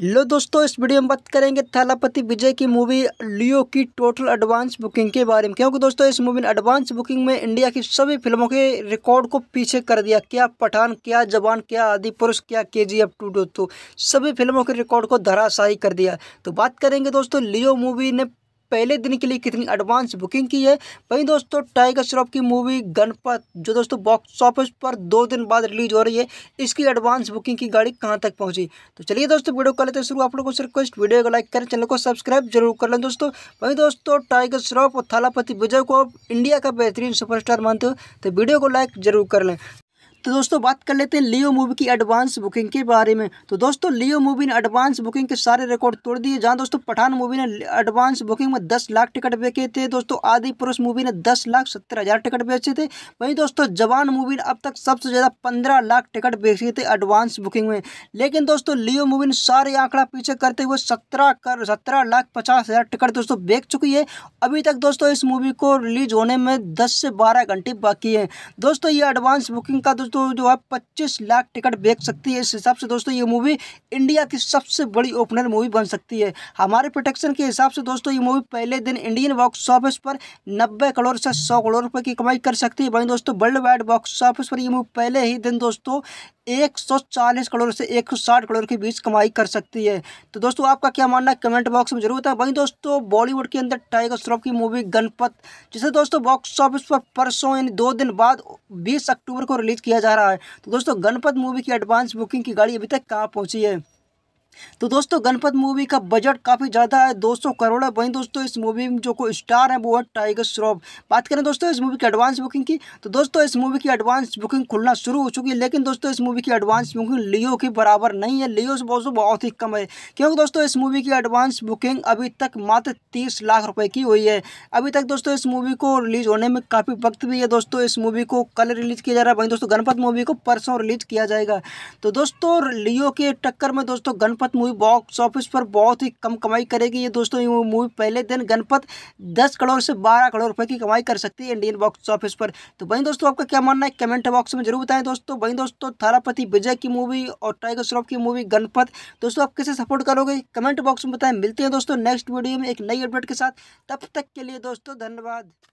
hello दोस्तों इस video में बात करेंगे थैलापति विजय की मूवी लियो की टोटल एडवांस बुकिंग के बारे में क्योंकि दोस्तों इस मूवी ने एडवांस बुकिंग में इंडिया की सभी फिल्मों के रिकॉर्ड को पीछे कर दिया क्या पठान क्या जवान क्या आदि पुरुष क्या के जी एफ टू तो सभी फिल्मों के रिकॉर्ड को धराशाही कर दिया तो बात करेंगे दोस्तों लियो मूवी ने पहले दिन के लिए कितनी एडवांस बुकिंग की है वहीं दोस्तों टाइगर श्रॉफ की मूवी गणपत जो दोस्तों बॉक्स ऑफिस पर दो दिन बाद रिलीज हो रही है इसकी एडवांस बुकिंग की गाड़ी कहाँ तक पहुँची तो चलिए दोस्तों वीडियो कर लेते हैं शुरू आप लोगों से रिक्वेस्ट वीडियो को लाइक करें चैनल को सब्सक्राइब जरूर कर लें दोस्तों वहीं दोस्तों टाइगर श्रॉफ और थालापति विजय को इंडिया का बेहतरीन सुपरस्टार मानते हो तो वीडियो को लाइक जरूर कर लें तो दोस्तों बात कर लेते हैं लियो मूवी की एडवांस बुकिंग के बारे में तो दोस्तों लियो मूवी ने एडवांस बुकिंग के सारे रिकॉर्ड तोड़ दिए जहां दोस्तों पठान मूवी ने एडवांस बुकिंग में दस लाख टिकट बेचे थे दोस्तों आदि पुरुष मूवी ने दस लाख सत्तर हज़ार टिकट बेचे थे वहीं दोस्तों जवान मूवी ने अब तक सबसे ज़्यादा पंद्रह लाख टिकट बेचे थे एडवांस बुकिंग में लेकिन दोस्तों लियो मूवी ने सारे आंकड़ा पीछे करते हुए सत्रह कर सत्रह लाख पचास हज़ार टिकट दोस्तों बेच चुकी है अभी तक दोस्तों इस मूवी को रिलीज होने में दस से बारह घंटे बाकी है दोस्तों ये एडवांस बुकिंग का दोस्तों जो है पच्चीस लाख टिकट बेच सकती है इस हिसाब से दोस्तों ये मूवी इंडिया की सबसे बड़ी ओपनर मूवी बन सकती है हमारे प्रोटेक्शन के हिसाब से दोस्तों ये मूवी पहले दिन इंडियन बॉक्स ऑफिस पर नब्बे करोड़ से सौ करोड़ रुपए की कमाई कर सकती है वहीं दोस्तों वर्ल्ड वाइड बॉक्स ऑफिस पर ये मूवी पहले ही दिन दोस्तों 140 करोड़ से 160 करोड़ के बीच कमाई कर सकती है तो दोस्तों आपका क्या मानना है कमेंट बॉक्स में जरूर बताएं वहीं दोस्तों बॉलीवुड के अंदर टाइगर श्रॉफ की मूवी गणपत जिसे दोस्तों बॉक्स ऑफिस पर परसों यानी दो दिन बाद बीस अक्टूबर को रिलीज़ किया जा रहा है तो दोस्तों गणपत मूवी की एडवांस बुकिंग की गाड़ी अभी तक कहाँ पहुँची है तो दोस्तों गणपत मूवी का बजट काफ़ी ज़्यादा है 200 करोड़ है वहीं दोस्तों इस मूवी में जो को स्टार है वो है टाइगर श्रॉफ बात करें दोस्तों इस मूवी की एडवांस बुकिंग की तो दोस्तों इस मूवी की एडवांस बुकिंग खुलना शुरू हो चुकी है लेकिन दोस्तों इस मूवी की एडवांस बुकिंग लियो के बराबर नहीं है लियो से दोस्तों बहुत ही कम है क्योंकि दोस्तों इस मूवी की एडवांस बुकिंग अभी तक मात्र तीस लाख रुपये की हुई है अभी तक दोस्तों इस मूवी को रिलीज होने में काफ़ी वक्त भी है दोस्तों इस मूवी को कल रिलीज किया जा रहा है वहीं दोस्तों गणपत मूवी को परसों रिलीज किया जाएगा तो दोस्तों लियो के टक्कर में दोस्तों Ganapath Ganapath movie box office पर बहुत ही कम कमाई करेगी ये दोस्तों ये मूवी पहले दिन गणपत दस करोड़ से बारह करोड़ रुपए की कमाई कर सकती है इंडियन बॉक्स ऑफिस पर तो वहीं दोस्तों आपका क्या मानना है कमेंट बॉक्स में जरूर बताएं दोस्तों वहीं दोस्तों थारापति विजय की मूवी और टाइगर श्रॉफ की मूवी गणपत दोस्तों आप कैसे सपोर्ट करोगे कमेंट बॉक्स में बताएं मिलते हैं दोस्तों नेक्स्ट वीडियो में एक नई अपडेट के साथ तब तक के लिए दोस्तों धन्यवाद